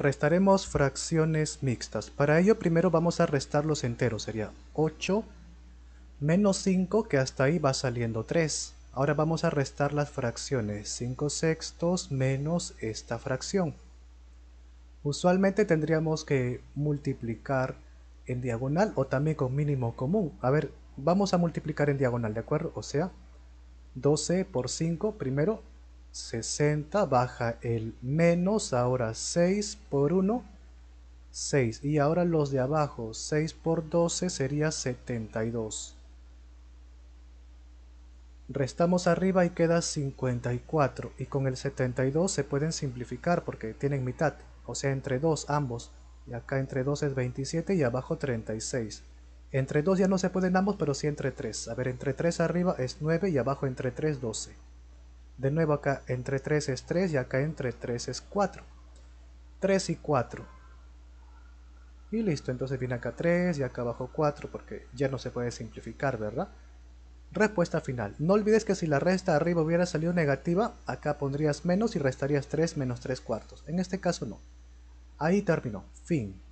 Restaremos fracciones mixtas. Para ello primero vamos a restar los enteros. Sería 8 menos 5 que hasta ahí va saliendo 3. Ahora vamos a restar las fracciones. 5 sextos menos esta fracción. Usualmente tendríamos que multiplicar en diagonal o también con mínimo común. A ver, vamos a multiplicar en diagonal, ¿de acuerdo? O sea, 12 por 5 primero 60 baja el menos, ahora 6 por 1, 6. Y ahora los de abajo, 6 por 12 sería 72. Restamos arriba y queda 54. Y con el 72 se pueden simplificar porque tienen mitad, o sea entre 2 ambos. Y acá entre 2 es 27 y abajo 36. Entre 2 ya no se pueden ambos, pero sí entre 3. A ver, entre 3 arriba es 9 y abajo entre 3 12. De nuevo acá entre 3 es 3 y acá entre 3 es 4. 3 y 4. Y listo, entonces viene acá 3 y acá abajo 4 porque ya no se puede simplificar, ¿verdad? Respuesta final. No olvides que si la resta arriba hubiera salido negativa, acá pondrías menos y restarías 3 menos 3 cuartos. En este caso no. Ahí terminó. Fin.